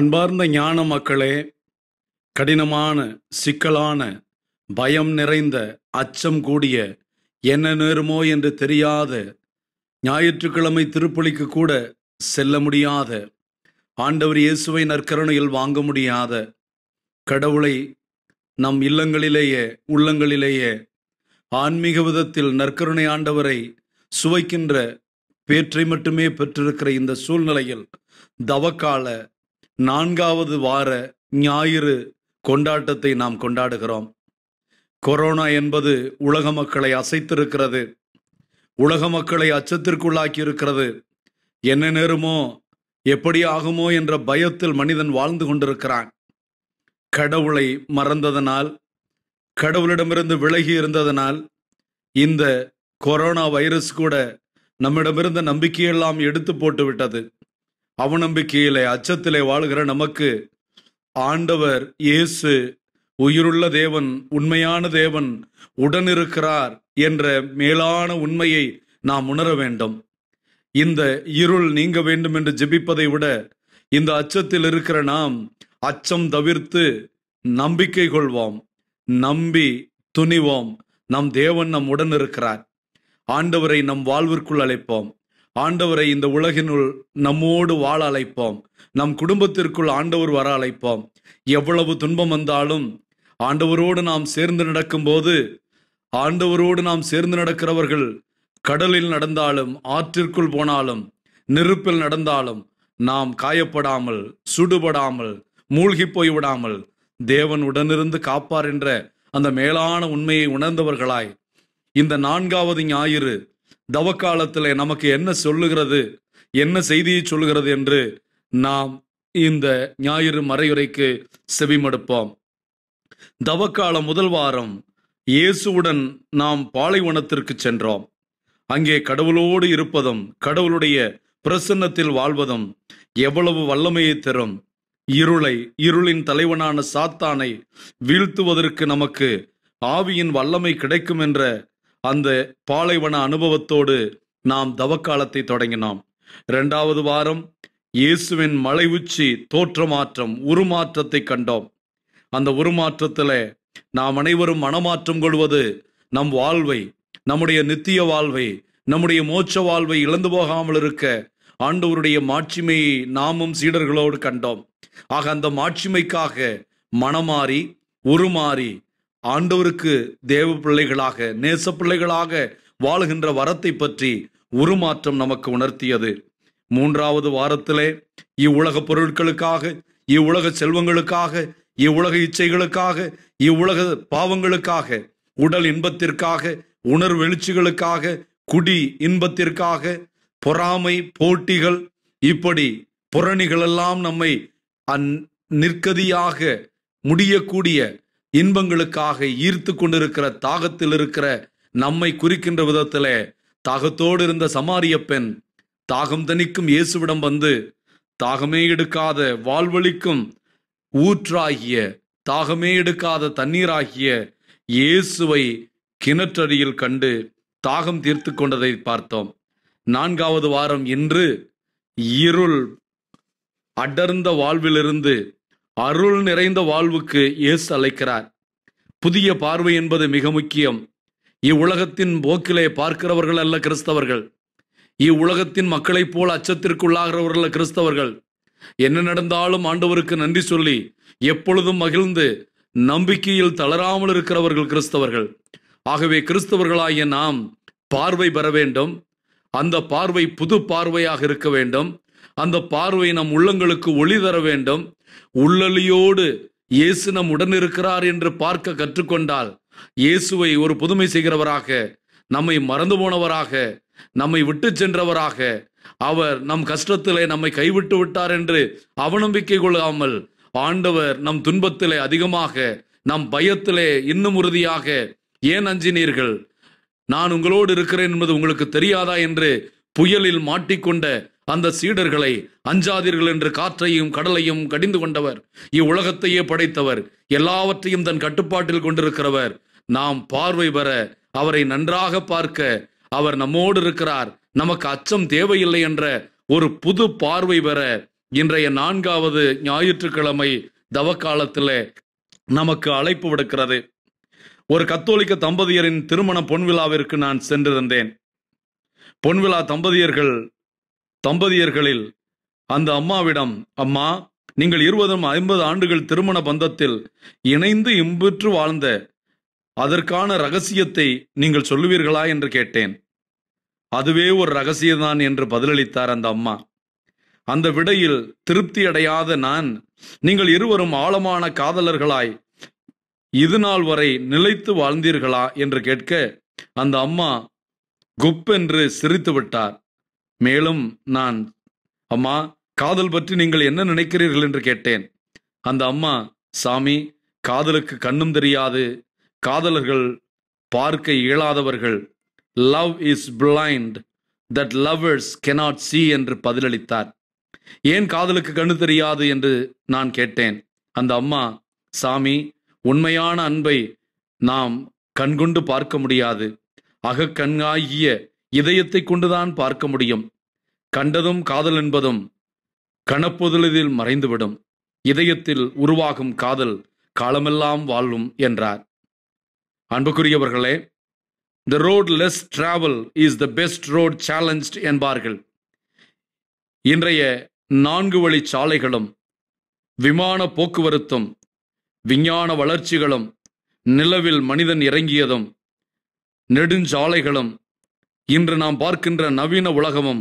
அன்பார்ந்த ஞான மக்களே கடினமான சிக்கலான பயம் நிறைந்த அச்சம் கூடிய என்ன நேருமோ என்று தெரியாத ஞாயிற்றுக்கிழமை திருப்பலிக்கு கூட செல்ல முடியாத ஆண்டவர் இயேசுவை நற்கரணையில் வாங்க முடியாத கடவுளை நம் இல்லங்களிலேயே உள்ளங்களிலேயே ஆன்மீக விதத்தில் நற்கருணை ஆண்டவரை சுவைக்கின்ற பேற்றை மட்டுமே பெற்றிருக்கிற இந்த சூழ்நிலையில் தவக்கால நான்காவது வார ஞாயிறு கொண்டாட்டத்தை நாம் கொண்டாடுகிறோம் கொரோனா என்பது உலக மக்களை அசைத்திருக்கிறது உலக மக்களை அச்சத்திற்குள்ளாக்கி இருக்கிறது என்ன நேருமோ எப்படி ஆகுமோ என்ற பயத்தில் மனிதன் வாழ்ந்து கொண்டிருக்கிறான் கடவுளை மறந்ததனால் கடவுளிடமிருந்து விலகி இருந்ததனால் இந்த கொரோனா வைரஸ் கூட நம்மிடமிருந்த நம்பிக்கையெல்லாம் எடுத்து போட்டு விட்டது அவநம்பிக்கையிலே அச்சத்திலே வாழ்கிற நமக்கு ஆண்டவர் இயேசு உயிருள்ள தேவன் உண்மையான தேவன் உடன் இருக்கிறார் என்ற மேலான உண்மையை நாம் உணர வேண்டும் இந்த இருள் நீங்க வேண்டும் என்று ஜெபிப்பதை விட இந்த அச்சத்தில் இருக்கிற நாம் அச்சம் தவிர்த்து நம்பிக்கை கொள்வோம் நம்பி துணிவோம் நம் தேவன் நம் உடன் இருக்கிறார் ஆண்டவரை நம் வாழ்விற்குள் அழைப்போம் ஆண்டவரை இந்த உலகினுள் நம்மோடு வாழ அழைப்போம் நம் குடும்பத்திற்குள் ஆண்டவர் வர அழைப்போம் எவ்வளவு துன்பம் வந்தாலும் ஆண்டவரோடு நாம் சேர்ந்து நடக்கும்போது ஆண்டவரோடு நாம் சேர்ந்து நடக்கிறவர்கள் கடலில் நடந்தாலும் ஆற்றிற்குள் போனாலும் நெருப்பில் நடந்தாலும் நாம் காயப்படாமல் சுடுபடாமல் மூழ்கி போய் விடாமல் தேவன் உடனிருந்து காப்பார் என்ற அந்த மேலான உண்மையை உணர்ந்தவர்களாய் இந்த நான்காவது ஞாயிறு தவ காலத்தில் நமக்கு என்ன சொல்லுகிறது என்ன செய்தியை சொல்லுகிறது என்று நாம் இந்த ஞாயிறு மறையுறைக்கு செவிமடுப்போம் தவக்கால முதல் வாரம் இயேசுவுடன் நாம் பாலைவனத்திற்கு சென்றோம் அங்கே கடவுளோடு இருப்பதும் கடவுளுடைய பிரசன்னத்தில் வாழ்வதும் எவ்வளவு வல்லமையை தரும் இருளை இருளின் தலைவனான சாத்தானை வீழ்த்துவதற்கு நமக்கு ஆவியின் வல்லமை கிடைக்கும் என்ற அந்த பாலைவன அனுபவத்தோடு நாம் தவக்காலத்தை தொடங்கினோம் இரண்டாவது வாரம் இயேசுவின் மலை உச்சி தோற்றமாற்றம் உருமாற்றத்தை கண்டோம் அந்த உருமாற்றத்தில் நாம் அனைவரும் மனமாற்றம் கொள்வது நம் வாழ்வை நம்முடைய நித்திய வாழ்வை நம்முடைய மோட்ச வாழ்வை இழந்து போகாமல் இருக்க ஆண்டவருடைய மாட்சிமையை நாமும் சீடர்களோடு கண்டோம் ஆக அந்த மாட்சிமைக்காக மனமாறி உருமாறி ஆண்டவருக்கு தேவ பிள்ளைகளாக நேச பிள்ளைகளாக வாழுகின்ற வரத்தை பற்றி உருமாற்றம் நமக்கு உணர்த்தியது மூன்றாவது வாரத்திலே இவ்வுலக பொருட்களுக்காக இவ்வுலக செல்வங்களுக்காக இவ்வுலக இச்சைகளுக்காக இவ்வுலக பாவங்களுக்காக உடல் இன்பத்திற்காக உணர் வெளிச்சிகளுக்காக குடி இன்பத்திற்காக பொறாமை போட்டிகள் இப்படி புறணிகளெல்லாம் நம்மை அந் நிற்கதியாக முடியக்கூடிய இன்பங்களுக்காக ஈர்த்து கொண்டிருக்கிற தாகத்தில் இருக்கிற நம்மை குறிக்கின்ற விதத்திலே தாகத்தோடு இருந்த சமாரிய பெண் தாகம் தணிக்கும் இயேசுவிடம் வந்து தாகமே எடுக்காத வாழ்வழிக்கும் ஊற்றாகிய தாகமே எடுக்காத தண்ணீராகிய இயேசுவை கிணற்றடியில் கண்டு தாகம் தீர்த்து கொண்டதை பார்த்தோம் நான்காவது வாரம் இன்று இருள் அடர்ந்த வாழ்விலிருந்து அருள் நிறைந்த வாழ்வுக்கு இயேசு அழைக்கிறார் புதிய பார்வை என்பது மிக முக்கியம் இவ்வுலகத்தின் போக்கிலே பார்க்கிறவர்கள் அல்ல கிறிஸ்தவர்கள் இவ்வுலகத்தின் மக்களைப் போல் அச்சத்திற்குள்ளாகிறவர்கள் அல்ல கிறிஸ்தவர்கள் என்ன நடந்தாலும் ஆண்டவருக்கு நன்றி சொல்லி எப்பொழுதும் மகிழ்ந்து நம்பிக்கையில் தளராமல் இருக்கிறவர்கள் கிறிஸ்தவர்கள் ஆகவே கிறிஸ்தவர்களாகிய நாம் பார்வை பெற வேண்டும் அந்த பார்வை புது பார்வையாக இருக்க வேண்டும் அந்த பார்வை நம் உள்ளங்களுக்கு ஒளி தர வேண்டும் உள்ளலியோடு இயேசு நம் உடன் இருக்கிறார் என்று பார்க்க கற்றுக்கொண்டால் இயேசுவை ஒரு புதுமை செய்கிறவராக நம்மை மறந்து போனவராக நம்மை விட்டு சென்றவராக அவர் நம் கஷ்டத்திலே நம்மை கைவிட்டு விட்டார் என்று அவநம்பிக்கை கொள்ளாமல் ஆண்டவர் நம் துன்பத்திலே அதிகமாக நம் பயத்திலே இன்னும் உறுதியாக ஏன் அஞ்சினீர்கள் நான் உங்களோடு இருக்கிறேன் என்பது உங்களுக்கு தெரியாதா என்று புயலில் மாட்டிக்கொண்ட அந்த சீடர்களை அஞ்சாதீர்கள் என்று காற்றையும் கடலையும் கடிந்து கொண்டவர் இவ்வுலகத்தையே படைத்தவர் எல்லாவற்றையும் தன் கட்டுப்பாட்டில் கொண்டிருக்கிறவர் நாம் பார்வை பெற அவரை நன்றாக பார்க்க அவர் நம்மோடு இருக்கிறார் நமக்கு அச்சம் தேவையில்லை என்ற ஒரு புது பார்வை பெற இன்றைய நான்காவது ஞாயிற்றுக்கிழமை தவக்காலத்தில் நமக்கு அழைப்பு விடுக்கிறது ஒரு கத்தோலிக்க தம்பதியரின் திருமண பொன்விழாவிற்கு நான் சென்றிருந்தேன் பொன்விழா தம்பதியர்கள் தம்பதியர்களில் அந்த அம்மாவிடம் அம்மா நீங்கள் இருபதும் ஐம்பது ஆண்டுகள் திருமண பந்தத்தில் இணைந்து இம்புற்று வாழ்ந்த அதற்கான ரகசியத்தை நீங்கள் சொல்லுவீர்களா என்று கேட்டேன் அதுவே ஒரு ரகசியம்தான் என்று பதிலளித்தார் அந்த அம்மா அந்த விடையில் திருப்தி அடையாத நான் நீங்கள் இருவரும் ஆழமான காதலர்களாய் இது நாள் வரை நிலைத்து வாழ்ந்தீர்களா என்று கேட்க அந்த அம்மா குப்பென்று சிரித்து விட்டார் மேலும் நான் அம்மா காதல் பற்றி நீங்கள் என்ன நினைக்கிறீர்கள் என்று கேட்டேன் அந்த அம்மா சாமி காதலுக்கு கண்ணும் தெரியாது காதலர்கள் பார்க்க இயலாதவர்கள் love is blind that lovers cannot see என்று பதிலளித்தார் ஏன் காதலுக்கு கண்ணு தெரியாது என்று நான் கேட்டேன் அந்த அம்மா சாமி உண்மையான அன்பை நாம் கண்கொண்டு பார்க்க முடியாது அகக்கண்காகிய இதயத்தை கொண்டுதான் பார்க்க முடியும் கண்டதும் காதல் என்பதும் கணப்பொதுளிதில் மறைந்துவிடும் இதயத்தில் உருவாகும் காதல் காலமெல்லாம் வாழும் என்றார் அன்புக்குரியவர்களே the road less travel is the best road challenge என்பார்கள் இன்றைய நான்கு வழி சாலைகளும் விமான போக்குவரத்தும் விஞ்ஞான வளர்ச்சிகளும் நிலவில் மனிதன் இறங்கியதும் நெடுஞ்சாலைகளும் இன்று நாம் பார்க்கின்ற நவீன உலகமும்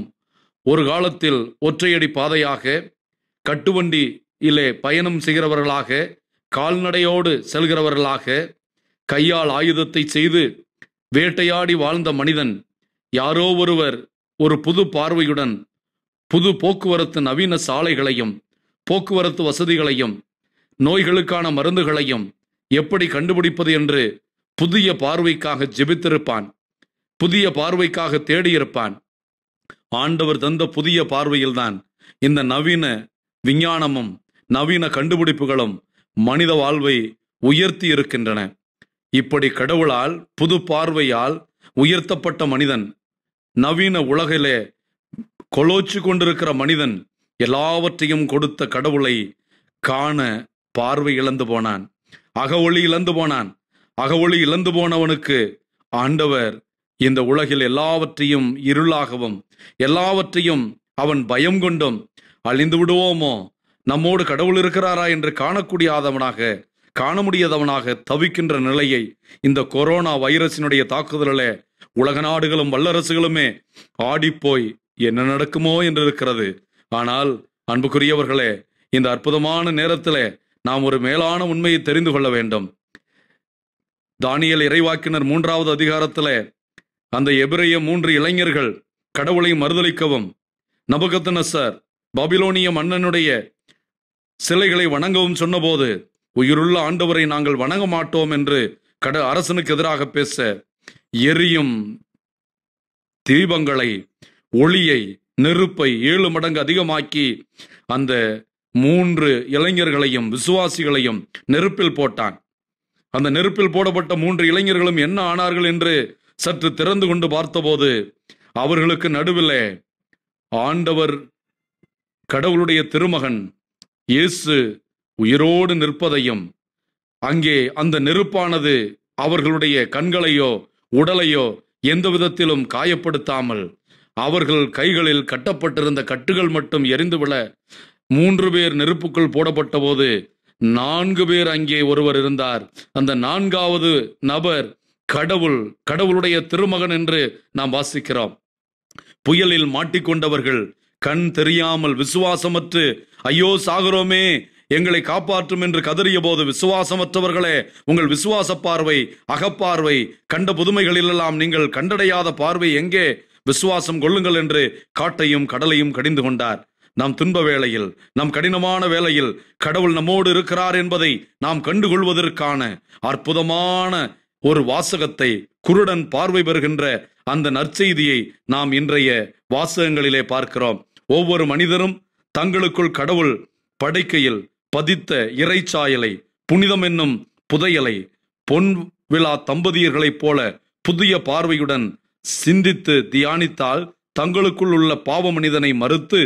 ஒரு காலத்தில் ஒற்றையடி பாதையாக கட்டுவண்டி இல்லை பயணம் செய்கிறவர்களாக கால்நடையோடு செல்கிறவர்களாக கையால் ஆயுதத்தை செய்து வேட்டையாடி வாழ்ந்த மனிதன் யாரோ ஒருவர் ஒரு புது பார்வையுடன் புது போக்குவரத்து நவீன சாலைகளையும் போக்குவரத்து வசதிகளையும் நோய்களுக்கான மருந்துகளையும் எப்படி கண்டுபிடிப்பது என்று புதிய பார்வைக்காக ஜெபித்திருப்பான் புதிய பார்வைக்காக தேடியிருப்பான் ஆண்டவர் தந்த புதிய பார்வையில்தான் இந்த நவீன விஞ்ஞானமும் நவீன கண்டுபிடிப்புகளும் மனித வாழ்வை உயர்த்தி இருக்கின்றன இப்படி கடவுளால் புது பார்வையால் உயர்த்தப்பட்ட மனிதன் நவீன உலகிலே கொலோச்சு கொண்டிருக்கிற மனிதன் எல்லாவற்றையும் கொடுத்த கடவுளை காண பார்வை இழந்து போனான் அகவொளி இழந்து போனான் அகவொளி இழந்து போனவனுக்கு ஆண்டவர் இந்த உலகில் எல்லாவற்றையும் இருளாகவும் எல்லாவற்றையும் அவன் பயம் கொண்டும் அழிந்து விடுவோமோ நம்மோடு கடவுள் இருக்கிறாரா என்று காணக்கூடியாதவனாக காண முடியாதவனாக தவிக்கின்ற நிலையை இந்த கொரோனா வைரஸினுடைய தாக்குதலில் உலக நாடுகளும் வல்லரசுகளுமே ஆடிப்போய் என்ன நடக்குமோ என்று இருக்கிறது ஆனால் அன்புக்குரியவர்களே இந்த அற்புதமான நேரத்தில் நாம் ஒரு மேலான உண்மையை தெரிந்து கொள்ள வேண்டும் தானியல் இறைவாக்கினர் மூன்றாவது அதிகாரத்தில் அந்த எபிரைய மூன்று இளைஞர்கள் கடவுளை மறுதளிக்கவும் சார் பபிலோனிய மன்னனுடைய சிலைகளை வணங்கவும் சொன்னபோது உயிருள்ள ஆண்டவரை நாங்கள் வணங்க மாட்டோம் என்று கட அரசனுக்கு எதிராக பேச எரியும் தீபங்களை ஒளியை நெருப்பை ஏழு மடங்கு அதிகமாக்கி அந்த மூன்று இளைஞர்களையும் விசுவாசிகளையும் நெருப்பில் போட்டான் அந்த நெருப்பில் போடப்பட்ட மூன்று இளைஞர்களும் என்ன ஆனார்கள் என்று சற்று திறந்து கொண்டு பார்த்தபோது அவர்களுக்கு நடுவிலே ஆண்டவர் கடவுளுடைய திருமகன் இயேசு உயிரோடு நிற்பதையும் அங்கே அந்த நெருப்பானது அவர்களுடைய கண்களையோ உடலையோ எந்த விதத்திலும் காயப்படுத்தாமல் அவர்கள் கைகளில் கட்டப்பட்டிருந்த கட்டுகள் மட்டும் எரிந்துவிட மூன்று பேர் நெருப்புக்குள் போடப்பட்ட போது நான்கு பேர் அங்கே ஒருவர் இருந்தார் அந்த நான்காவது நபர் கடவுள் கடவுளுடைய திருமகன் என்று நாம் வாசிக்கிறோம் புயலில் மாட்டிக்கொண்டவர்கள் கண் தெரியாமல் விசுவாசமற்று ஐயோ சாகரோமே எங்களை காப்பாற்றும் என்று கதறிய போது விசுவாசமற்றவர்களே உங்கள் விசுவாச பார்வை அகப்பார்வை கண்ட புதுமைகளிலெல்லாம் நீங்கள் கண்டடையாத பார்வை எங்கே விசுவாசம் கொள்ளுங்கள் என்று காட்டையும் கடலையும் கடிந்து கொண்டார் நாம் துன்ப வேளையில் நம் கடினமான வேளையில் கடவுள் நம்மோடு இருக்கிறார் என்பதை நாம் கண்டுகொள்வதற்கான அற்புதமான ஒரு வாசகத்தை குருடன் பார்வை பெறுகின்ற அந்த நற்செய்தியை நாம் இன்றைய வாசகங்களிலே பார்க்கிறோம் ஒவ்வொரு மனிதரும் தங்களுக்குள் கடவுள் படைக்கையில் பதித்த இறைச்சாயலை புனிதம் என்னும் புதையலை பொன் விழா தம்பதியர்களைப் போல புதிய பார்வையுடன் சிந்தித்து தியானித்தால் தங்களுக்குள் உள்ள பாவ மனிதனை மறுத்து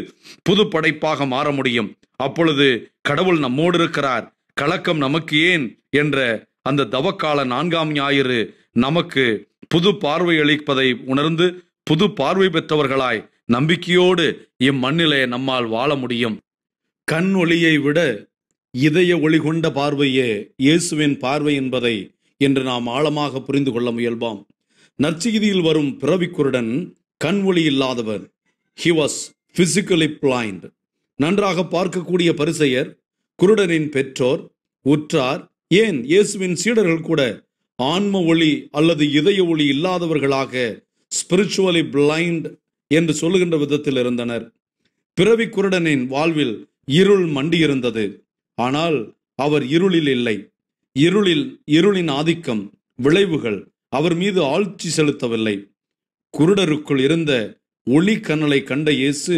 புது படைப்பாக மாற முடியும் அப்பொழுது கடவுள் நம்மோடு இருக்கிறார் கலக்கம் நமக்கு ஏன் என்ற அந்த தவக்கால நான்காம் ஞாயிறு நமக்கு புது பார்வை அளிப்பதை உணர்ந்து புது பார்வை பெற்றவர்களாய் நம்பிக்கையோடு இம்மண்ணிலே நம்மால் வாழ முடியும் கண் ஒளியை விட இதய ஒளி கொண்ட பார்வையே இயேசுவின் பார்வை என்பதை என்று நாம் ஆழமாக புரிந்து கொள்ள முயல்வோம் நற்செய்தியில் வரும் பிறவிக்குருடன் கண் ஒளி இல்லாதவர் ஹி வாஸ் பிசிக்கலி பிளைண்ட் நன்றாக பார்க்கக்கூடிய பரிசையர் குருடனின் பெற்றோர் உற்றார் ஏன் இயேசுவின் சீடர்கள் கூட ஆன்ம ஒளி அல்லது இதய ஒளி இல்லாதவர்களாக ஸ்பிரிச்சுவலி பிளைண்ட் என்று சொல்லுகின்ற விதத்தில் இருந்தனர் பிறவி குருடனின் வாழ்வில் இருள் மண்டியிருந்தது ஆனால் அவர் இருளில் இல்லை இருளில் இருளின் ஆதிக்கம் விளைவுகள் அவர் மீது ஆழ்ச்சி செலுத்தவில்லை குருடருக்குள் இருந்த ஒளி கண்ணலை கண்ட இயேசு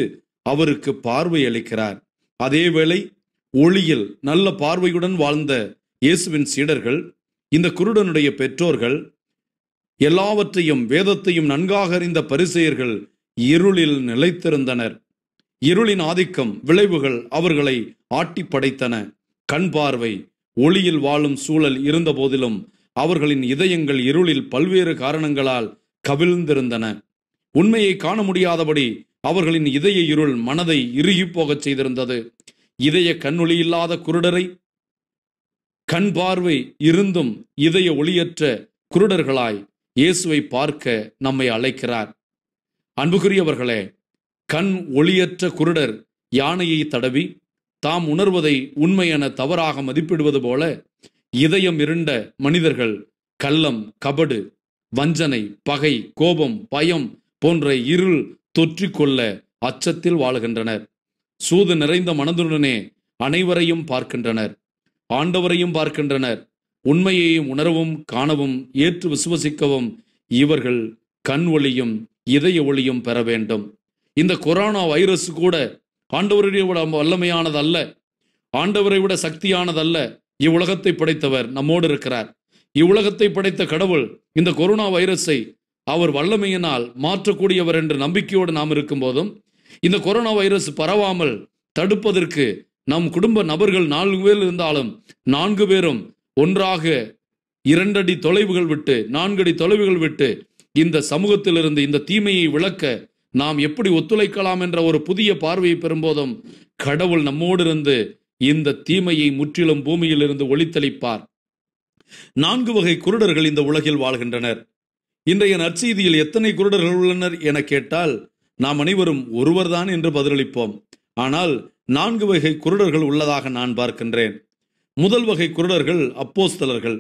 அவருக்கு பார்வை அளிக்கிறார் அதேவேளை ஒளியில் நல்ல பார்வையுடன் வாழ்ந்த இயேசுவின் சீடர்கள் இந்த குருடனுடைய பெற்றோர்கள் எல்லாவற்றையும் வேதத்தையும் நன்காக அறிந்த பரிசெயர்கள் இருளில் நிலைத்திருந்தனர் இருளின் ஆதிக்கம் விளைவுகள் அவர்களை ஆட்டி படைத்தன கண் பார்வை ஒளியில் வாழும் சூழல் இருந்த போதிலும் அவர்களின் இதயங்கள் இருளில் பல்வேறு காரணங்களால் கவிழ்ந்திருந்தன உண்மையை காண முடியாதபடி அவர்களின் இதய இருள் மனதை இறுகி போகச் செய்திருந்தது இதய கண்ணொளி இல்லாத குருடரை கண் பார்வை இருந்தும் இதய ஒளியற்ற குருடர்களாய் இயேசுவை பார்க்க நம்மை அழைக்கிறார் அன்புக்குரியவர்களே கண் ஒளியற்ற குருடர் யானையை தடவி தாம் உணர்வதை உண்மையென தவறாக மதிப்பிடுவது போல இதயம் இருண்ட மனிதர்கள் கள்ளம் கபடு வஞ்சனை பகை கோபம் பயம் போன்ற இருள் தொற்றிக்கொள்ள அச்சத்தில் வாழுகின்றனர் சூது நிறைந்த மனதுடனே அனைவரையும் பார்க்கின்றனர் ஆண்டவரையும் பார்க்கின்றனர் உண்மையையும் உணரவும் காணவும் ஏற்று விசுவசிக்கவும் இவர்கள் கண் ஒளியும் இதய ஒளியும் பெற வேண்டும் இந்த கொரோனா வைரஸ் கூட ஆண்டவருடைய வல்லமையானது அல்ல ஆண்டவரை விட சக்தியானதல்ல இவ்வுலகத்தை படைத்தவர் நம்மோடு இருக்கிறார் இவ்வுலகத்தை படைத்த கடவுள் இந்த கொரோனா வைரஸை அவர் வல்லமையினால் மாற்றக்கூடியவர் என்ற நம்பிக்கையோடு நாம் இருக்கும் போதும் இந்த கொரோனா வைரஸ் பரவாமல் தடுப்பதற்கு நம் குடும்ப நபர்கள் நான்கு பேர் இருந்தாலும் நான்கு பேரும் ஒன்றாக இரண்டடி தொலைவுகள் விட்டு நான்கடி தொலைவுகள் விட்டு இந்த சமூகத்திலிருந்து இந்த தீமையை விளக்க நாம் எப்படி ஒத்துழைக்கலாம் என்ற ஒரு புதிய பார்வையை பெறும்போதும் கடவுள் நம்மோடு இருந்து இந்த தீமையை முற்றிலும் பூமியிலிருந்து ஒளித்தளிப்பார் நான்கு வகை குருடர்கள் இந்த உலகில் வாழ்கின்றனர் இன்றைய நற்செய்தியில் எத்தனை குருடர்கள் உள்ளனர் என கேட்டால் நாம் அனைவரும் ஒருவர்தான் என்று பதிலளிப்போம் ஆனால் நான்கு வகை குருடர்கள் உள்ளதாக நான் பார்க்கின்றேன் முதல் வகை குருடர்கள் அப்போஸ்தலர்கள்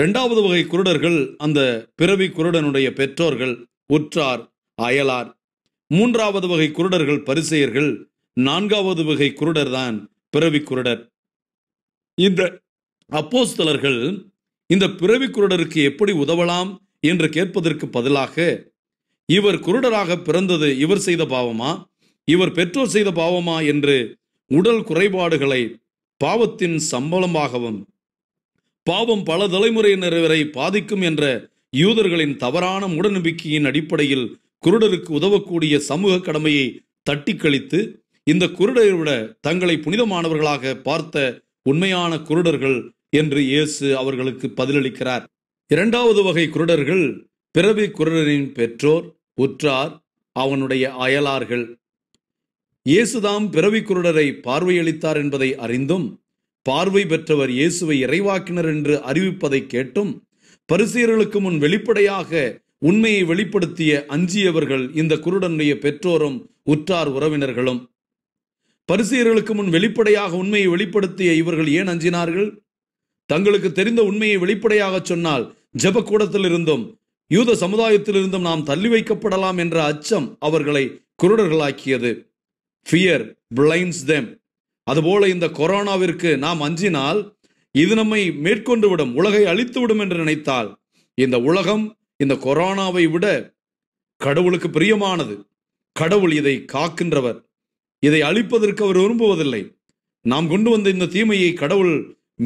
இரண்டாவது வகை குருடர்கள் அந்த பிறவி குருடனுடைய பெற்றோர்கள் உற்றார் அயலார் மூன்றாவது வகை குருடர்கள் பரிசெயர்கள் நான்காவது வகை குருடர் தான் பிறவி குருடர் இந்த அப்போஸ்தலர்கள் இந்த பிறவி குருடருக்கு எப்படி உதவலாம் என்று கேட்பதற்கு பதிலாக இவர் குருடராக பிறந்தது இவர் செய்த பாவமா இவர் பெற்றோர் செய்த பாவமா என்று உடல் குறைபாடுகளை பாவத்தின் சம்பளமாகவும் பாவம் பல தலைமுறையினர் வரை பாதிக்கும் என்ற யூதர்களின் தவறான முடநம்பிக்கையின் அடிப்படையில் குருடருக்கு உதவக்கூடிய சமூக கடமையை தட்டி கழித்து இந்த குருடரை விட தங்களை புனிதமானவர்களாக பார்த்த உண்மையான குருடர்கள் என்று இயேசு அவர்களுக்கு பதிலளிக்கிறார் இரண்டாவது வகை குருடர்கள் பிறவி குருடரின் பெற்றோர் உற்றார் அவனுடைய அயலார்கள் இயேசுதாம் பிறவி குருடரை பார்வையளித்தார் என்பதை அறிந்தும் பார்வை பெற்றவர் இயேசுவை இறைவாக்கினர் என்று அறிவிப்பதை கேட்டும் பரிசீரலுக்கு முன் வெளிப்படையாக உண்மையை வெளிப்படுத்திய அஞ்சியவர்கள் இந்த குருடனுடைய பெற்றோரும் உற்றார் உறவினர்களும் பரிசீரலுக்கு முன் வெளிப்படையாக உண்மையை வெளிப்படுத்திய இவர்கள் ஏன் அஞ்சினார்கள் தங்களுக்கு தெரிந்த உண்மையை வெளிப்படையாக சொன்னால் ஜபக்கூடத்தில் கூடத்திலிருந்தும் யூத சமுதாயத்திலிருந்தும் நாம் தள்ளி வைக்கப்படலாம் என்ற அச்சம் அவர்களை குருடர்களாக்கியது ஃபியர் பிளைன்ஸ் தெம் அதுபோல இந்த கொரோனாவிற்கு நாம் அஞ்சினால் இது நம்மை மேற்கொண்டு விடும் உலகை அழித்து விடும் என்று நினைத்தால் இந்த உலகம் இந்த கொரோனாவை விட கடவுளுக்கு பிரியமானது கடவுள் இதை காக்கின்றவர் இதை அழிப்பதற்கு அவர் விரும்புவதில்லை நாம் கொண்டு வந்த இந்த தீமையை கடவுள்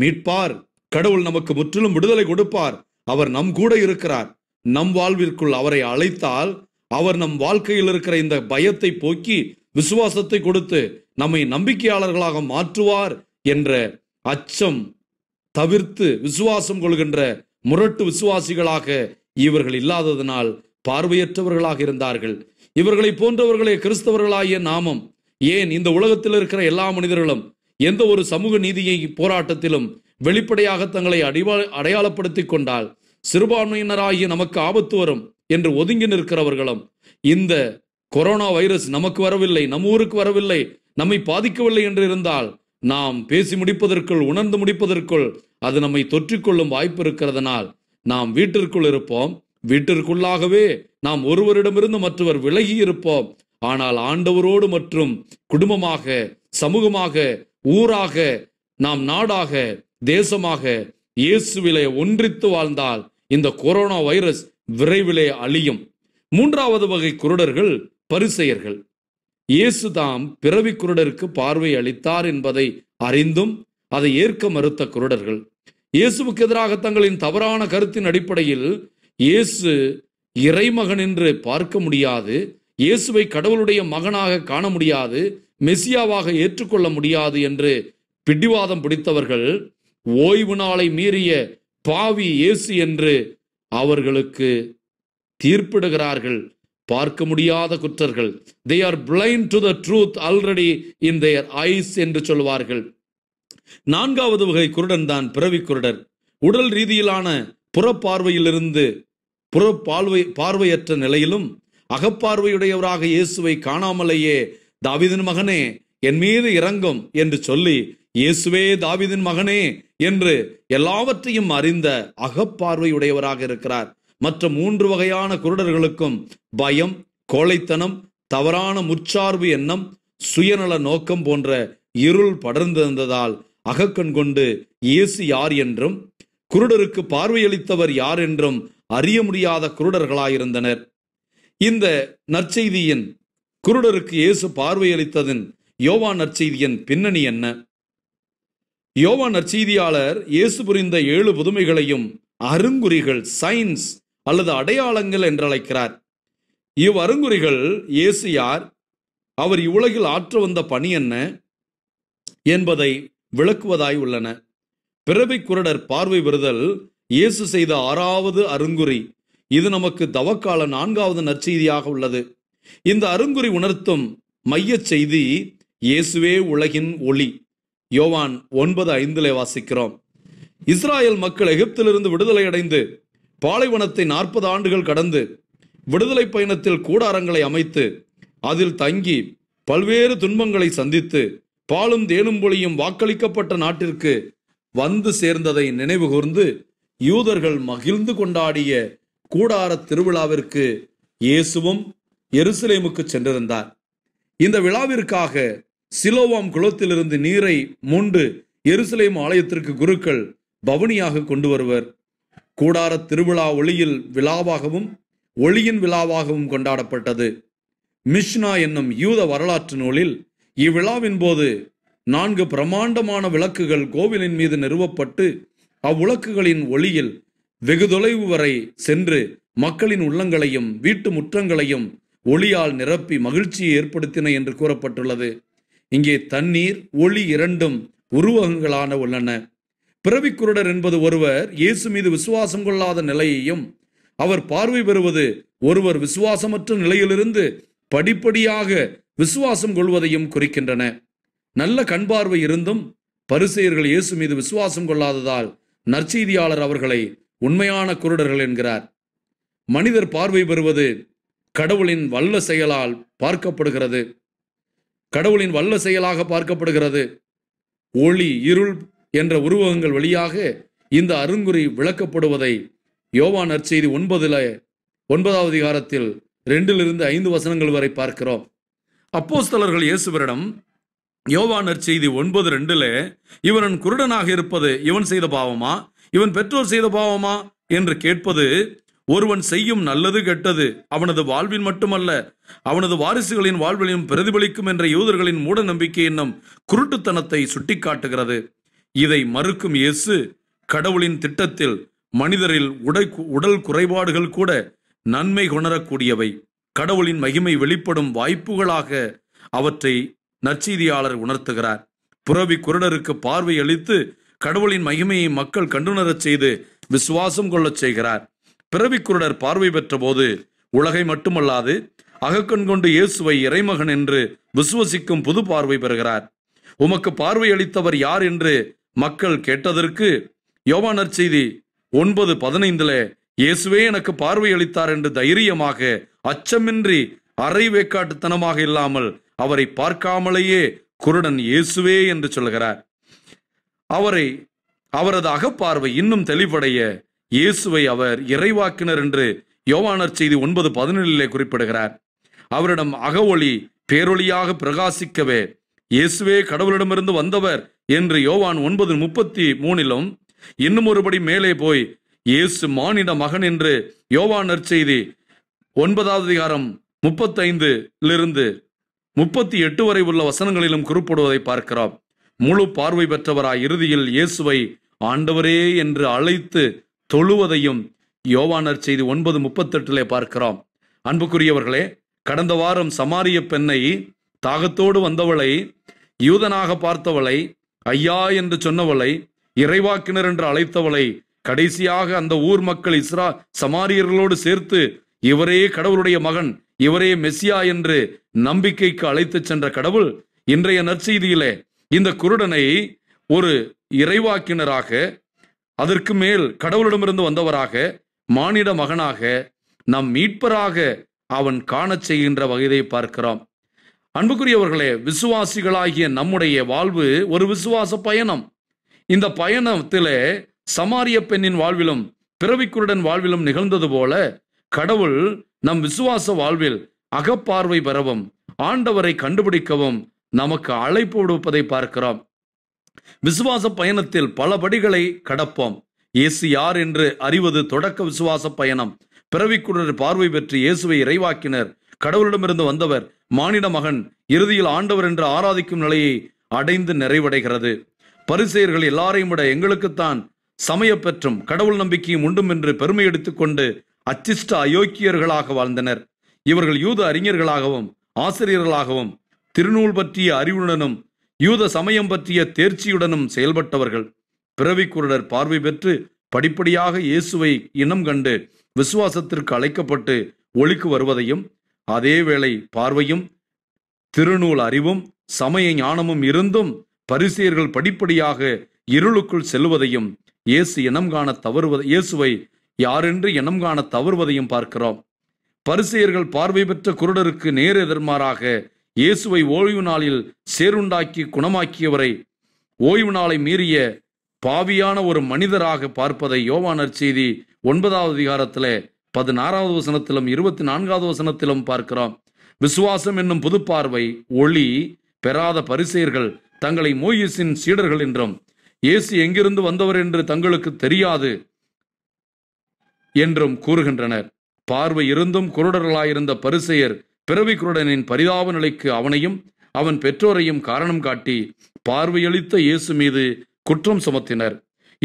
மீட்பார் கடவுள் நமக்கு முற்றிலும் விடுதலை கொடுப்பார் அவர் நம் கூட இருக்கிறார் நம் வாழ்விற்குள் அவரை அழைத்தால் அவர் நம் வாழ்க்கையில் இருக்கிற இந்த பயத்தை போக்கி விசுவாசத்தை கொடுத்து நம்மை நம்பிக்கையாளர்களாக மாற்றுவார் என்ற அச்சம் தவிர்த்து விசுவாசம் கொள்கின்ற முரட்டு விசுவாசிகளாக இவர்கள் இல்லாததனால் பார்வையற்றவர்களாக இருந்தார்கள் இவர்களை போன்றவர்களே கிறிஸ்தவர்களாகிய நாமம் ஏன் இந்த உலகத்தில் இருக்கிற எல்லா மனிதர்களும் எந்த ஒரு சமூக நீதியை போராட்டத்திலும் வெளிப்படையாக தங்களை அடிவா அடையாளப்படுத்தி கொண்டால் சிறுபான்மையினராகிய நமக்கு ஆபத்து வரும் என்று ஒதுங்கி நிற்கிறவர்களும் இந்த கொரோனா வைரஸ் நமக்கு வரவில்லை நம் ஊருக்கு வரவில்லை நம்மை பாதிக்கவில்லை என்று இருந்தால் நாம் பேசி முடிப்பதற்குள் உணர்ந்து முடிப்பதற்குள் அது நம்மை தொற்றிக்கொள்ளும் வாய்ப்பு இருக்கிறதனால் நாம் வீட்டிற்குள் இருப்போம் வீட்டிற்குள்ளாகவே நாம் ஒருவரிடமிருந்து மற்றவர் விலகி இருப்போம் ஆனால் ஆண்டவரோடு மற்றும் குடும்பமாக சமூகமாக ஊராக நாம் நாடாக தேசமாக இயேசுவிலே ஒன்றித்து வாழ்ந்தால் இந்த கொரோனா வைரஸ் விரைவிலே அழியும் மூன்றாவது வகை குருடர்கள் பரிசெயர்கள் இயேசுதாம் பிறவி குருடருக்கு பார்வை அளித்தார் என்பதை அறிந்தும் அதை ஏற்க மறுத்த குருடர்கள் இயேசுவுக்கு எதிராக தங்களின் தவறான கருத்தின் அடிப்படையில் இயேசு இறைமகன் என்று பார்க்க முடியாது இயேசுவை கடவுளுடைய மகனாக காண முடியாது மெசியாவாக ஏற்றுக்கொள்ள முடியாது என்று பிடிவாதம் பிடித்தவர்கள் ஓய்வு நாளை மீறிய பாவி இயேசு என்று அவர்களுக்கு தீர்ப்பிடுகிறார்கள் பார்க்க முடியாத குற்றர்கள் they are blind to the truth already in their eyes என்று சொல்வார்கள் நான்காவது வகை குருடன் தான் பிறவி குருடர் உடல் ரீதியிலான புறப்பார்வையிலிருந்து புற பார்வை பார்வையற்ற நிலையிலும் அகப்பார்வையுடையவராக இயேசுவை காணாமலேயே தாவிதின் மகனே என் மீது இறங்கும் என்று சொல்லி இயேசுவே தாவிதின் மகனே என்று எல்லாவற்றையும் அறிந்த அகப்பார்வையுடையவராக இருக்கிறார் மற்ற மூன்று வகையான குருடர்களுக்கும் பயம் கோழைத்தனம் தவறான முற்சார்பு எண்ணம் சுயநல நோக்கம் போன்ற இருள் படர்ந்திருந்ததால் அகக்கண் கொண்டு இயேசு யார் என்றும் குருடருக்கு பார்வையளித்தவர் யார் என்றும் அறிய முடியாத குருடர்களாயிருந்தனர் இந்த நற்செய்தியின் குருடருக்கு இயேசு பார்வையளித்ததின் யோவா நற்செய்தியின் பின்னணி என்ன யோவா நற்செய்தியாளர் இயேசு புரிந்த ஏழு புதுமைகளையும் அருங்குறிகள் சயின்ஸ் அல்லது அடையாளங்கள் என்றழைக்கிறார் இவ்வருங்குறிகள் இயேசு யார் அவர் இவ்வுலகில் ஆற்ற வந்த பணி என்ன என்பதை விளக்குவதாய் உள்ளன பிறவி குரடர் பார்வை விருதல் இயேசு செய்த ஆறாவது அருங்குறி இது நமக்கு தவக்கால நான்காவது நற்செய்தியாக உள்ளது இந்த அருங்குறி உணர்த்தும் மைய செய்தி இயேசுவே உலகின் ஒளி யோவான் ஒன்பது ஐந்திலே வாசிக்கிறோம் இஸ்ராயல் மக்கள் எகிப்திலிருந்து விடுதலை அடைந்து பாலைவனத்தை நாற்பது ஆண்டுகள் கடந்து விடுதலை பயணத்தில் கூடாரங்களை அமைத்து அதில் தங்கி பல்வேறு துன்பங்களை சந்தித்து பாலும் தேனும் பொழியும் வாக்களிக்கப்பட்ட நாட்டிற்கு வந்து சேர்ந்ததை நினைவுகூர்ந்து யூதர்கள் மகிழ்ந்து கொண்டாடிய கூடார திருவிழாவிற்கு இயேசுவும் எருசலேமுக்கு சென்றிருந்தார் இந்த விழாவிற்காக சிலோவாம் குளத்திலிருந்து நீரை மூண்டு எருசலேம் ஆலயத்திற்கு குருக்கள் பவனியாக கொண்டு வருவர் கூடார திருவிழா ஒளியில் விழாவாகவும் ஒளியின் விழாவாகவும் கொண்டாடப்பட்டது மிஷ்னா என்னும் யூத வரலாற்று நூலில் இவ்விழாவின் போது நான்கு பிரமாண்டமான விளக்குகள் கோவிலின் மீது நிறுவப்பட்டு அவ்விளக்குகளின் ஒளியில் வெகு தொலைவு வரை சென்று மக்களின் உள்ளங்களையும் வீட்டு முற்றங்களையும் ஒளியால் நிரப்பி மகிழ்ச்சியை ஏற்படுத்தின என்று கூறப்பட்டுள்ளது இங்கே தண்ணீர் ஒளி இரண்டும் உருவகங்களான உள்ளன பிறவி குருடர் என்பது ஒருவர் இயேசு மீது விசுவாசம் கொள்ளாத நிலையையும் அவர் பார்வை பெறுவது ஒருவர் விசுவாசமற்ற நிலையிலிருந்து படிப்படியாக விசுவாசம் கொள்வதையும் குறிக்கின்றன நல்ல கண்பார்வை இருந்தும் பரிசெயர்கள் இயேசு மீது விசுவாசம் கொள்ளாததால் நற்செய்தியாளர் அவர்களை உண்மையான குருடர்கள் என்கிறார் மனிதர் பார்வை பெறுவது கடவுளின் வல்ல செயலால் பார்க்கப்படுகிறது கடவுளின் வல்ல செயலாக பார்க்கப்படுகிறது ஒளி இருள் என்ற உருவகங்கள் வழியாக இந்த அருங்குறி விளக்கப்படுவதை யோவான் நற்செய்தி ஒன்பதுல ஒன்பதாவது அதிகாரத்தில் ரெண்டிலிருந்து ஐந்து வசனங்கள் வரை பார்க்கிறோம் அப்போஸ்தலர்கள் இயேசுவரிடம் யோவான் நற்செய்தி ஒன்பது ரெண்டுல இவன் குருடனாக இருப்பது இவன் செய்த பாவமா இவன் பெற்றோர் செய்த பாவமா என்று கேட்பது ஒருவன் செய்யும் நல்லது கெட்டது அவனது வாழ்வில் மட்டுமல்ல அவனது வாரிசுகளின் வாழ்விலையும் பிரதிபலிக்கும் என்ற யூதர்களின் மூட நம்பிக்கை என்னும் குருட்டுத்தனத்தை சுட்டிக்காட்டுகிறது இதை மறுக்கும் இயேசு கடவுளின் திட்டத்தில் மனிதரில் உடை உடல் குறைபாடுகள் கூட நன்மை கொணரக்கூடியவை கடவுளின் மகிமை வெளிப்படும் வாய்ப்புகளாக அவற்றை நற்செய்தியாளர் உணர்த்துகிறார் புறவி குருடருக்கு பார்வை அளித்து கடவுளின் மகிமையை மக்கள் கண்டுணரச் செய்து விசுவாசம் கொள்ளச் செய்கிறார் பிறவி குரடர் பார்வை பெற்றபோது உலகை மட்டுமல்லாது அகக்கண் கொண்டு இயேசுவை இறைமகன் என்று விசுவசிக்கும் புது பார்வை பெறுகிறார் உமக்கு பார்வை அளித்தவர் யார் என்று மக்கள் கேட்டதற்கு யோவானர் செய்தி ஒன்பது பதினைந்துல இயேசுவே எனக்கு பார்வை அளித்தார் என்று தைரியமாக அச்சமின்றி அரை வேக்காட்டுத்தனமாக இல்லாமல் அவரை பார்க்காமலேயே குருடன் இயேசுவே என்று சொல்கிறார் அவரை அவரது அகப்பார்வை இன்னும் தெளிவடைய இயேசுவை அவர் இறைவாக்கினர் என்று யோவானர் செய்தி ஒன்பது பதினேழிலே குறிப்பிடுகிறார் அவரிடம் அகவொளி பேரொளியாக பிரகாசிக்கவே இயேசுவே கடவுளிடமிருந்து வந்தவர் என்று யோவான் ஒன்பது முப்பத்தி மூணிலும் இன்னும் ஒருபடி மேலே போய் இயேசு மானிட மகன் என்று யோவான் நற்செய்தி ஒன்பதாவது அதிகாரம் முப்பத்தைந்துலிருந்து முப்பத்தி எட்டு வரை உள்ள வசனங்களிலும் குறிப்பிடுவதை பார்க்கிறோம் முழு பார்வை பெற்றவராய் இறுதியில் இயேசுவை ஆண்டவரே என்று அழைத்து தொழுவதையும் யோவானர் செய்து ஒன்பது முப்பத்தெட்டிலே பார்க்கிறோம் அன்புக்குரியவர்களே கடந்த வாரம் சமாரிய பெண்ணை தாகத்தோடு வந்தவளை யூதனாக பார்த்தவளை ஐயா என்று சொன்னவளை இறைவாக்கினர் என்று அழைத்தவளை கடைசியாக அந்த ஊர் மக்கள் இஸ்ரா சமாரியர்களோடு சேர்த்து இவரே கடவுளுடைய மகன் இவரே மெஸ்ஸியா என்று நம்பிக்கைக்கு அழைத்து சென்ற கடவுள் இன்றைய நற்செய்தியிலே இந்த குருடனை ஒரு இறைவாக்கினராக அதற்கு மேல் கடவுளிடமிருந்து வந்தவராக மானிட மகனாக நம் மீட்பராக அவன் காணச் செய்கின்ற வகையை பார்க்கிறான் அன்புக்குரியவர்களே விசுவாசிகளாகிய நம்முடைய வாழ்வு ஒரு விசுவாச பயணம் இந்த பயணத்திலே சமாரிய பெண்ணின் வாழ்விலும் பிறவிக்குருடன் வாழ்விலும் நிகழ்ந்தது போல கடவுள் நம் விசுவாச வாழ்வில் அகப்பார்வை பெறவும் ஆண்டவரை கண்டுபிடிக்கவும் நமக்கு அழைப்பு விடுப்பதை பார்க்கிறோம் விசுவாச பயணத்தில் பல படிகளை கடப்போம் இயேசு யார் என்று அறிவது தொடக்க விசுவாச பயணம் பிறவிக்குடர் பார்வை பெற்று இயேசுவை இறைவாக்கினர் கடவுளிடமிருந்து வந்தவர் மானிட மகன் இறுதியில் ஆண்டவர் என்று ஆராதிக்கும் நிலையை அடைந்து நிறைவடைகிறது பரிசெயர்கள் எல்லாரையும் விட எங்களுக்குத்தான் சமய பெற்றும் கடவுள் நம்பிக்கையும் உண்டும் என்று பெருமை எடுத்துக்கொண்டு அச்சிஷ்ட அயோக்கியர்களாக வாழ்ந்தனர் இவர்கள் யூத அறிஞர்களாகவும் ஆசிரியர்களாகவும் திருநூல் பற்றிய அறிவுடனும் யூத சமயம் பற்றிய தேர்ச்சியுடனும் செயல்பட்டவர்கள் பிறவி குருடர் பார்வை பெற்று படிப்படியாக இயேசுவை இனம் கண்டு விசுவாசத்திற்கு அழைக்கப்பட்டு ஒளிக்கு வருவதையும் அதேவேளை பார்வையும் திருநூல் அறிவும் சமய ஞானமும் இருந்தும் பரிசியர்கள் படிப்படியாக இருளுக்குள் செல்வதையும் இயேசு இனம் காண தவறுவதை இயேசுவை யாரென்று இனம் காண தவறுவதையும் பார்க்கிறோம் பரிசெயர்கள் பார்வை பெற்ற குருடருக்கு நேர் எதிர்மாறாக இயேசுவை ஓய்வு நாளில் சேருண்டாக்கி குணமாக்கியவரை ஓய்வு நாளை மீறிய பாவியான ஒரு மனிதராக பார்ப்பதை யோவானர் செய்தி ஒன்பதாவது அதிகாரத்தில் பதினாறாவது வசனத்திலும் இருபத்தி நான்காவது வசனத்திலும் பார்க்கிறோம் விசுவாசம் என்னும் புது பார்வை ஒளி பெறாத பரிசெயர்கள் தங்களை மோயிசின் சீடர்கள் என்றும் இயேசு எங்கிருந்து வந்தவர் என்று தங்களுக்கு தெரியாது என்றும் கூறுகின்றனர் பார்வை இருந்தும் குருடர்களாயிருந்த பரிசெயர் பிறவி குருடனின் பரிதாப நிலைக்கு அவனையும் அவன் பெற்றோரையும் காரணம் காட்டி பார்வையளித்த இயேசு மீது குற்றம் சுமத்தினர்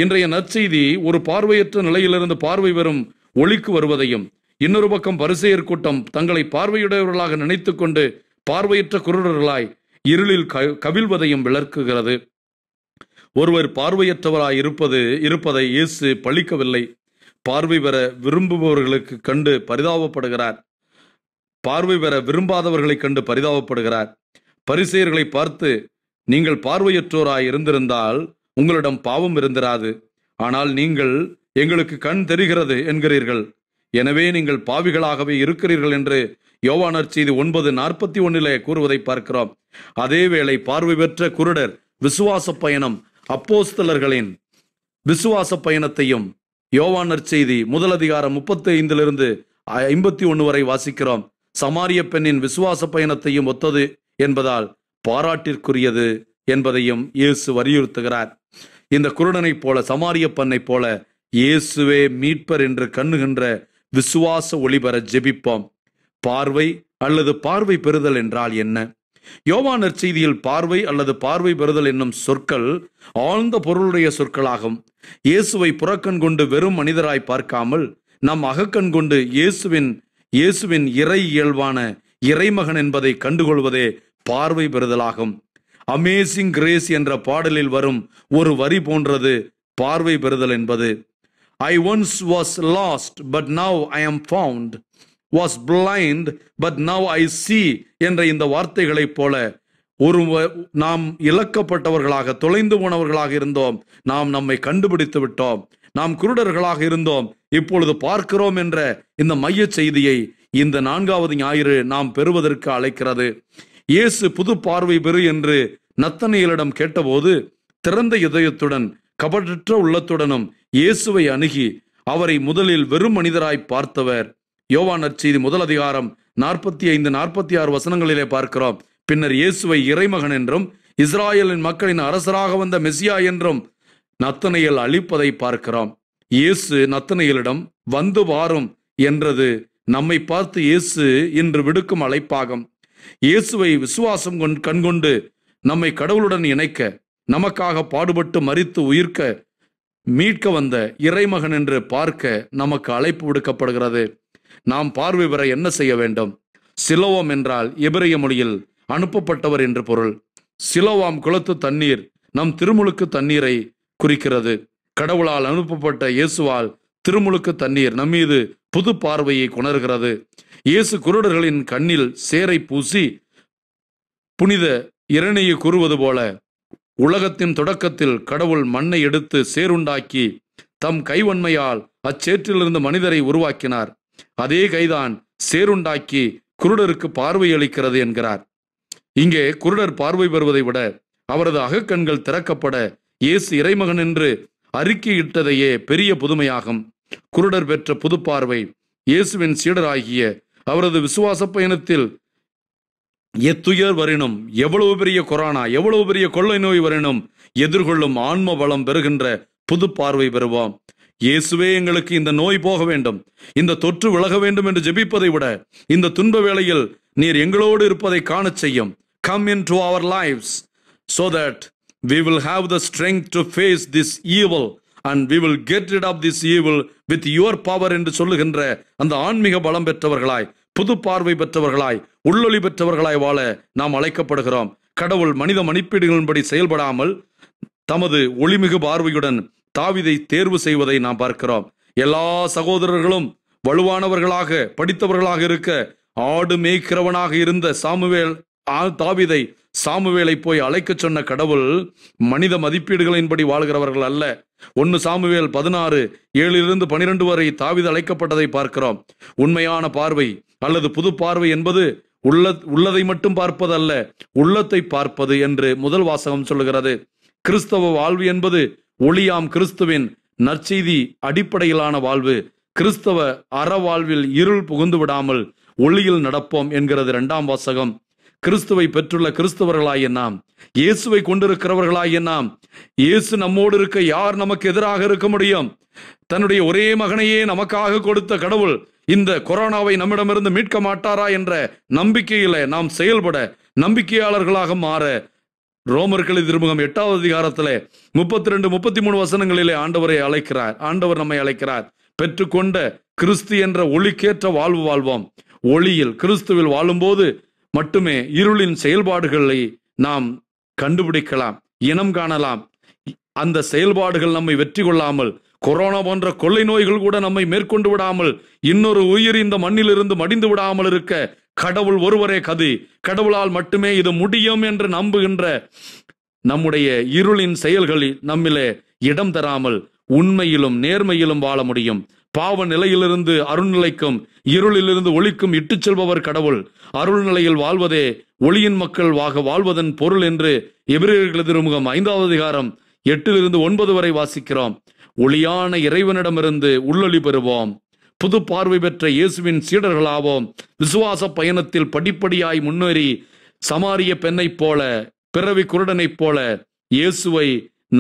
இன்றைய நற்செய்தி ஒரு பார்வையற்ற நிலையிலிருந்து பார்வை வரும் ஒளிக்கு வருவதையும் இன்னொரு பக்கம் பரிசையர் கூட்டம் தங்களை பார்வையுடையவர்களாக நினைத்து கொண்டு பார்வையற்ற குருடர்களாய் இருளில் கவிழ்வதையும் விளக்குகிறது ஒருவர் பார்வையற்றவராய் இருப்பது இருப்பதை இயேசு பழிக்கவில்லை பார்வை பெற விரும்புபவர்களுக்கு கண்டு பரிதாபப்படுகிறார் பார்வை பெற விரும்பாதவர்களை கண்டு பரிதாபப்படுகிறார் பரிசெயர்களை பார்த்து நீங்கள் பார்வையற்றோராய் இருந்திருந்தால் உங்களிடம் பாவம் இருந்திராது ஆனால் நீங்கள் எங்களுக்கு கண் தெரிகிறது என்கிறீர்கள் எனவே நீங்கள் பாவிகளாகவே இருக்கிறீர்கள் என்று யோவானர் செய்தி ஒன்பது நாற்பத்தி ஒன்னிலே கூறுவதை பார்க்கிறோம் அதேவேளை பார்வை பெற்ற குருடர் விசுவாச பயணம் அப்போஸ்தலர்களின் விசுவாச பயணத்தையும் யோவானர் செய்தி முதல் அதிகாரம் முப்பத்தி ஐந்திலிருந்து ஐம்பத்தி ஒன்று வரை வாசிக்கிறோம் சமாரிய பெண்ணின் விசுவாச பயணத்தையும் ஒத்தது என்பதால் பாராட்டிற்குரியது என்பதையும் இயேசு வலியுறுத்துகிறார் இந்த குருடனைப் போல சமாரிய பெண்ணைப் போல இயேசுவே மீட்பர் என்று கண்ணுகின்ற விசுவாச ஒளிபெற ஜெபிப்போம் பார்வை அல்லது பார்வை பெறுதல் என்றால் என்ன யோவானர் செய்தியில் பார்வை அல்லது பார்வை பெறுதல் என்னும் சொற்கள் ஆழ்ந்த பொருளுடைய சொற்களாகும் இயேசுவை புறக்கண் கொண்டு வெறும் மனிதராய் பார்க்காமல் நம் அகக்கண் கொண்டு இயேசுவின் இயேசுவின் இறை இயல்பான இறைமகன் என்பதை கண்டுகொள்வதே பார்வை பெறுதலாகும் அமேசிங் கிரேஸ் என்ற பாடலில் வரும் ஒரு வரி போன்றது பார்வை பெறுதல் என்பது I once was lost, but now I am found. Was blind but now I see என்ற இந்த வார்த்தைகளைப் போல ஒரு நாம் இழக்கப்பட்டவர்களாக தொலைந்து போனவர்களாக இருந்தோம் நாம் நம்மை கண்டுபிடித்து விட்டோம் நாம் குருடர்களாக இருந்தோம் இப்பொழுது பார்க்கிறோம் என்ற இந்த மைய செய்தியை இந்த நான்காவது ஞாயிறு நாம் பெறுவதற்கு அழைக்கிறது இயேசு புது பார்வை பெறு என்று நத்தனையிலிடம் கேட்டபோது திறந்த இதயத்துடன் கபடற்ற உள்ளத்துடனும் இயேசுவை அணுகி அவரை முதலில் வெறும் மனிதராய் பார்த்தவர் யோவா நற்செய்தி முதல் அதிகாரம் நாற்பத்தி ஐந்து நாற்பத்தி ஆறு வசனங்களிலே பார்க்கிறோம் பின்னர் இயேசுவை இறைமகன் என்றும் இஸ்ராயலின் மக்களின் அரசராக வந்த மெசியா என்றும் நத்தனையில் அழிப்பதை பார்க்கிறோம் இயேசு நத்தனையிலிடம் வந்து வாரும் என்றது நம்மை பார்த்து இயேசு இன்று விடுக்கும் அழைப்பாகும் இயேசுவை விசுவாசம் கண்கொண்டு நம்மை கடவுளுடன் இணைக்க நமக்காக பாடுபட்டு மறித்து உயிர்க்க மீட்க வந்த இறைமகன் என்று பார்க்க நமக்கு அழைப்பு விடுக்கப்படுகிறது நாம் பார்வை பெற என்ன செய்ய வேண்டும் சிலோவம் என்றால் எபிரிய மொழியில் அனுப்பப்பட்டவர் என்று பொருள் சிலோவாம் குளத்து தண்ணீர் நம் திருமுழுக்கு தண்ணீரை குறிக்கிறது கடவுளால் அனுப்பப்பட்ட இயேசுவால் திருமுழுக்கு தண்ணீர் நம்மீது புது பார்வையை கொணர்கிறது இயேசு குருடர்களின் கண்ணில் சேரை பூசி புனித இரணையை கூறுவது போல உலகத்தின் தொடக்கத்தில் கடவுள் மண்ணை எடுத்து சேருண்டாக்கி தம் கைவன்மையால் அச்சேற்றிலிருந்து மனிதரை உருவாக்கினார் அதே கைதான் சேருண்டாக்கி குருடருக்கு பார்வை அளிக்கிறது என்கிறார் இங்கே குருடர் பார்வை பெறுவதை விட அவரது அகக்கண்கள் திறக்கப்பட இயேசு இறைமகன் என்று அறிக்கையிட்டதையே பெரிய புதுமையாகும் குருடர் பெற்ற புது பார்வை இயேசுவின் சீடராகிய அவரது விசுவாச பயணத்தில் எத்துயர் வரினும் எவ்வளவு பெரிய கொரோனா எவ்வளவு பெரிய கொள்ளை நோய் வரினும் எதிர்கொள்ளும் ஆன்ம பலம் பெறுகின்ற புது பார்வை பெறுவோம் இயேசுவே எங்களுக்கு இந்த நோய் போக வேண்டும் இந்த தொற்று விலக வேண்டும் என்று ஜெபிப்பதை விட இந்த துன்ப வேளையில் நீர் எங்களோடு இருப்பதை காணச் செய்யும் come into our lives so that we will have the strength to face this evil and we will get rid of this evil with your power என்று சொல்லுகின்ற அந்த ஆன்மீக பலம் பெற்றவர்களாய் புது பார்வை பெற்றவர்களாய் உள்ளொளி பெற்றவர்களாய் வாழ நாம் அழைக்கப்படுகிறோம் கடவுள் மனித மன்னிப்பீடுகளின்படி செயல்படாமல் தமது ஒளிமிகு பார்வையுடன் தாவிதை தேர்வு செய்வதை நாம் பார்க்கிறோம் எல்லா சகோதரர்களும் வலுவானவர்களாக படித்தவர்களாக இருக்க ஆடு மேய்க்கிறவனாக இருந்த சாமுவேல் தாவிதை சாமுவேலை போய் அழைக்க சொன்ன கடவுள் மனித மதிப்பீடுகளின்படி வாழ்கிறவர்கள் அல்ல ஒன்னு சாமுவேல் பதினாறு ஏழிலிருந்து பனிரெண்டு வரை தாவித அழைக்கப்பட்டதை பார்க்கிறோம் உண்மையான பார்வை அல்லது புது பார்வை என்பது உள்ள உள்ளதை மட்டும் பார்ப்பது அல்ல உள்ளத்தை பார்ப்பது என்று முதல் வாசகம் சொல்லுகிறது கிறிஸ்தவ வாழ்வு என்பது ஒளியாம் கிறிஸ்துவின் நற்செய்தி அடிப்படையிலான வாழ்வு கிறிஸ்தவ அறவாழ்வில் இருள் புகுந்து விடாமல் ஒளியில் நடப்போம் என்கிறது இரண்டாம் வாசகம் கிறிஸ்துவை பெற்றுள்ள கிறிஸ்தவர்களாய் நாம் இயேசுவை கொண்டிருக்கிறவர்களாய் நாம் இயேசு நம்மோடு இருக்க யார் நமக்கு எதிராக இருக்க முடியும் தன்னுடைய ஒரே மகனையே நமக்காக கொடுத்த கடவுள் இந்த கொரோனாவை நம்மிடமிருந்து மீட்க மாட்டாரா என்ற நம்பிக்கையில நாம் செயல்பட நம்பிக்கையாளர்களாக மாற ரோமர்கள் திருமுகம் எட்டாவது அதிகாரத்துல முப்பத்தி ரெண்டு முப்பத்தி மூணு வசனங்களிலே ஆண்டவரை அழைக்கிறார் ஆண்டவர் நம்மை அழைக்கிறார் பெற்றுக்கொண்ட கிறிஸ்து என்ற ஒளிக்கேற்ற வாழ்வு வாழ்வோம் ஒளியில் கிறிஸ்துவில் வாழும்போது மட்டுமே இருளின் செயல்பாடுகளை நாம் கண்டுபிடிக்கலாம் இனம் காணலாம் அந்த செயல்பாடுகள் நம்மை வெற்றி கொள்ளாமல் கொரோனா போன்ற கொள்ளை நோய்கள் கூட நம்மை மேற்கொண்டு விடாமல் இன்னொரு உயிர் இந்த மண்ணிலிருந்து மடிந்து விடாமல் இருக்க கடவுள் ஒருவரே கதி கடவுளால் மட்டுமே இது முடியும் என்று நம்புகின்ற நம்முடைய இருளின் செயல்களில் நம்மிலே இடம் தராமல் உண்மையிலும் நேர்மையிலும் வாழ முடியும் பாவ நிலையிலிருந்து அருள்நிலைக்கும் இருளிலிருந்து ஒளிக்கும் இட்டுச் செல்பவர் கடவுள் அருள்நிலையில் வாழ்வதே ஒளியின் மக்கள் வாக வாழ்வதன் பொருள் என்று எபிரேயர்கள் முகம் ஐந்தாவது அதிகாரம் எட்டிலிருந்து ஒன்பது வரை வாசிக்கிறோம் ஒளியான இறைவனிடமிருந்து உள்ளொளி பெறுவோம் புது பார்வை பெற்ற இயேசுவின் சீடர்களாவோம் விசுவாச பயணத்தில் படிப்படியாய் முன்னேறி சமாரிய பெண்ணைப் போல பிறவி குருடனைப் போல இயேசுவை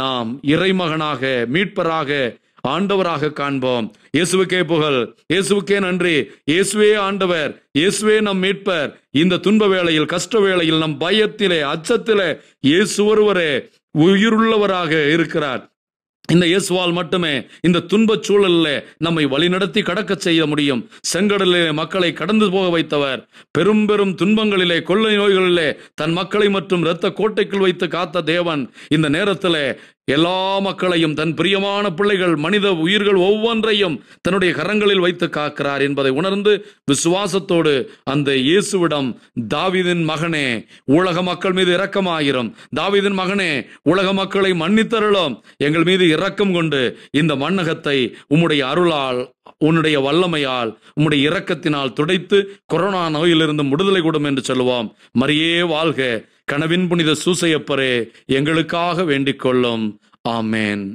நாம் இறைமகனாக மீட்பராக ஆண்டவராக காண்போம் இயேசுவுக்கே புகழ் இயேசுவுக்கே நன்றி இயேசுவே ஆண்டவர் இயேசுவே நம் மீட்பர் இந்த துன்ப வேளையில் கஷ்ட வேளையில் நம் பயத்திலே அச்சத்திலே இயேசு ஒருவரே உயிருள்ளவராக இருக்கிறார் இந்த இயேசுவால் மட்டுமே இந்த துன்பச் சூழலில் நம்மை வழிநடத்தி கடக்க செய்ய முடியும் செங்கடலிலே மக்களை கடந்து போக வைத்தவர் பெரும் பெரும் துன்பங்களிலே கொள்ளை நோய்களிலே தன் மக்களை மற்றும் இரத்த கோட்டைக்குள் வைத்து காத்த தேவன் இந்த நேரத்தில் எல்லா மக்களையும் தன் பிரியமான பிள்ளைகள் மனித உயிர்கள் ஒவ்வொன்றையும் தன்னுடைய கரங்களில் வைத்து காக்கிறார் என்பதை உணர்ந்து விசுவாசத்தோடு அந்த இயேசுவிடம் தாவிதின் மகனே உலக மக்கள் மீது இரக்கமாயிரும் தாவிதின் மகனே உலக மக்களை மன்னித்தருளும் எங்கள் மீது இரக்கம் கொண்டு இந்த மண்ணகத்தை உம்முடைய அருளால் உன்னுடைய வல்லமையால் உம்முடைய இரக்கத்தினால் துடைத்து கொரோனா நோயிலிருந்து விடுதலை கூடும் என்று சொல்லுவோம் மரியே வாழ்க கனவின் புனித சூசையப்பரே எங்களுக்காக வேண்டிக் கொள்ளும் ஆமேன்